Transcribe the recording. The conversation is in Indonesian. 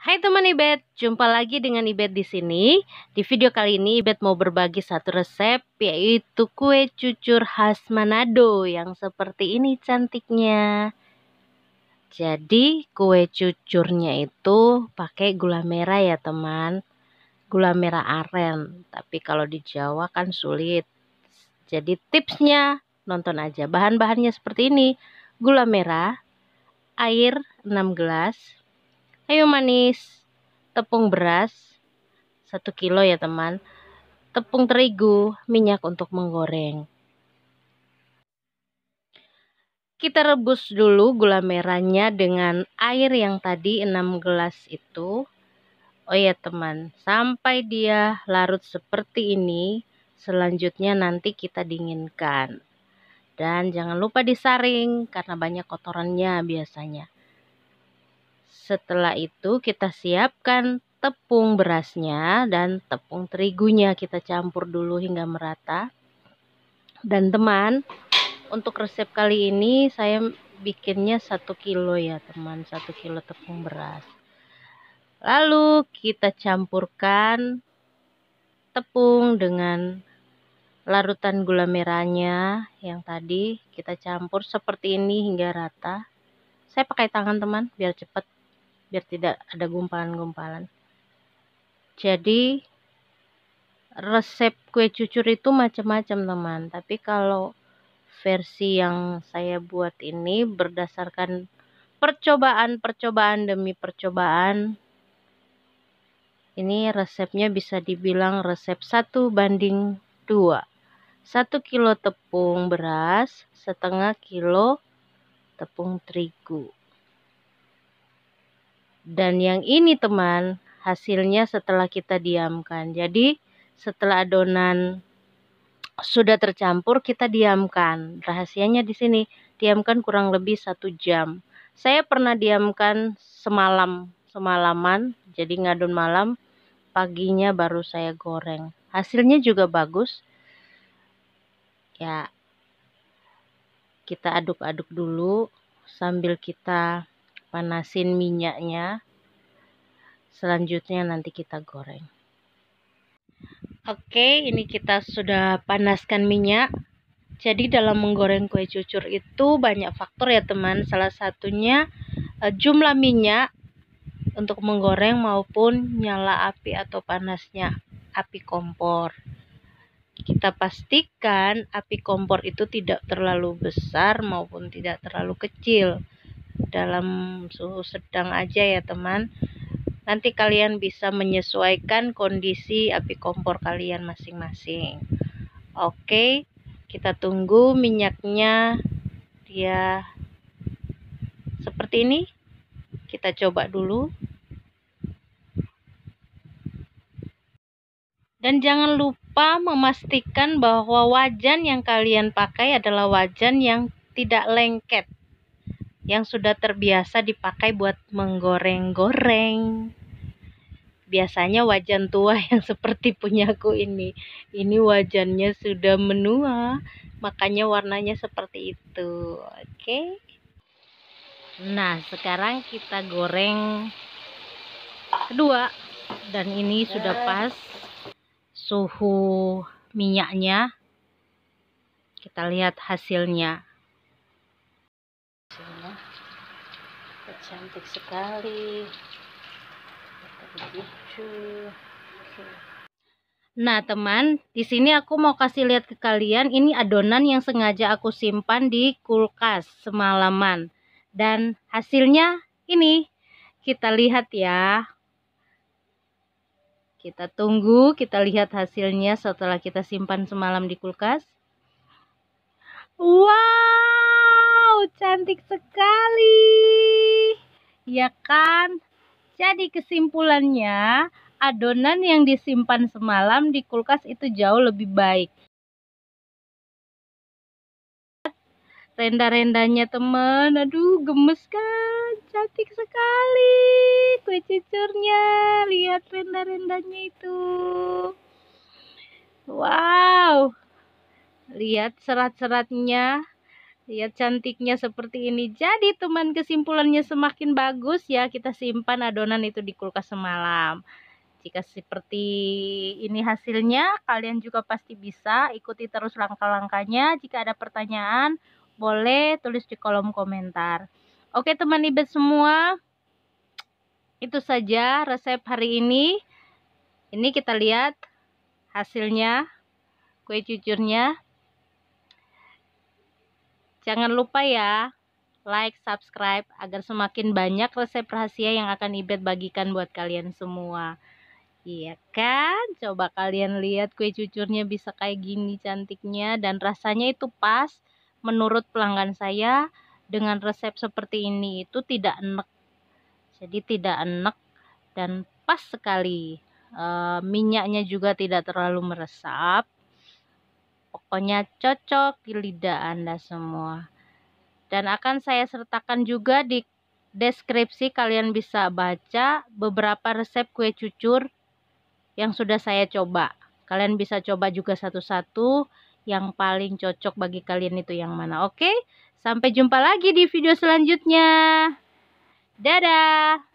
Hai teman Ibet, jumpa lagi dengan Ibet di sini. Di video kali ini Ibet mau berbagi satu resep yaitu kue cucur khas Manado yang seperti ini cantiknya. Jadi kue cucurnya itu pakai gula merah ya teman. Gula merah aren, tapi kalau di Jawa kan sulit. Jadi tipsnya nonton aja bahan-bahannya seperti ini. Gula merah, air 6 gelas, Ayo manis. Tepung beras 1 kilo ya teman. Tepung terigu, minyak untuk menggoreng. Kita rebus dulu gula merahnya dengan air yang tadi 6 gelas itu. Oh ya teman, sampai dia larut seperti ini, selanjutnya nanti kita dinginkan. Dan jangan lupa disaring karena banyak kotorannya biasanya. Setelah itu kita siapkan tepung berasnya dan tepung terigunya kita campur dulu hingga merata. Dan teman, untuk resep kali ini saya bikinnya 1 kilo ya teman, 1 kilo tepung beras. Lalu kita campurkan tepung dengan larutan gula merahnya yang tadi kita campur seperti ini hingga rata. Saya pakai tangan teman biar cepat biar tidak ada gumpalan-gumpalan. Jadi resep kue cucur itu macam-macam teman, tapi kalau versi yang saya buat ini berdasarkan percobaan-percobaan demi percobaan. Ini resepnya bisa dibilang resep 1 banding 2. 1 kilo tepung beras, setengah kilo tepung terigu. Dan yang ini teman, hasilnya setelah kita diamkan. Jadi setelah adonan sudah tercampur kita diamkan. Rahasianya di sini, diamkan kurang lebih satu jam. Saya pernah diamkan semalam, semalaman, jadi ngadon malam, paginya baru saya goreng. Hasilnya juga bagus. Ya, kita aduk-aduk dulu sambil kita panasin minyaknya selanjutnya nanti kita goreng oke ini kita sudah panaskan minyak jadi dalam menggoreng kue cucur itu banyak faktor ya teman salah satunya eh, jumlah minyak untuk menggoreng maupun nyala api atau panasnya api kompor kita pastikan api kompor itu tidak terlalu besar maupun tidak terlalu kecil dalam suhu sedang aja ya teman nanti kalian bisa menyesuaikan kondisi api kompor kalian masing-masing oke kita tunggu minyaknya dia seperti ini kita coba dulu dan jangan lupa memastikan bahwa wajan yang kalian pakai adalah wajan yang tidak lengket yang sudah terbiasa dipakai buat menggoreng-goreng. Biasanya wajan tua yang seperti punyaku ini. Ini wajannya sudah menua, makanya warnanya seperti itu. Oke. Nah, sekarang kita goreng kedua dan ini sudah pas suhu minyaknya. Kita lihat hasilnya. cantik sekali Nah teman, di sini aku mau kasih lihat ke kalian ini adonan yang sengaja aku simpan di kulkas semalaman. Dan hasilnya ini, kita lihat ya. Kita tunggu, kita lihat hasilnya setelah kita simpan semalam di kulkas. Wow, cantik sekali. Ya kan? Jadi kesimpulannya, adonan yang disimpan semalam di kulkas itu jauh lebih baik. Renda-rendanya teman aduh gemes kan, cantik sekali kue cucurnya, lihat renda-rendanya itu. Wow, lihat serat-seratnya Lihat cantiknya seperti ini. Jadi teman kesimpulannya semakin bagus ya kita simpan adonan itu di kulkas semalam. Jika seperti ini hasilnya, kalian juga pasti bisa ikuti terus langkah-langkahnya. Jika ada pertanyaan, boleh tulis di kolom komentar. Oke teman ibet semua, itu saja resep hari ini. Ini kita lihat hasilnya, kue cucurnya. Jangan lupa ya, like, subscribe agar semakin banyak resep rahasia yang akan Ibet bagikan buat kalian semua. Iya kan? Coba kalian lihat kue cucurnya bisa kayak gini cantiknya dan rasanya itu pas menurut pelanggan saya dengan resep seperti ini itu tidak enek. Jadi tidak enek dan pas sekali. E, minyaknya juga tidak terlalu meresap. Pokoknya cocok di lidah Anda semua. Dan akan saya sertakan juga di deskripsi kalian bisa baca beberapa resep kue cucur yang sudah saya coba. Kalian bisa coba juga satu-satu yang paling cocok bagi kalian itu yang mana. Oke, sampai jumpa lagi di video selanjutnya. Dadah!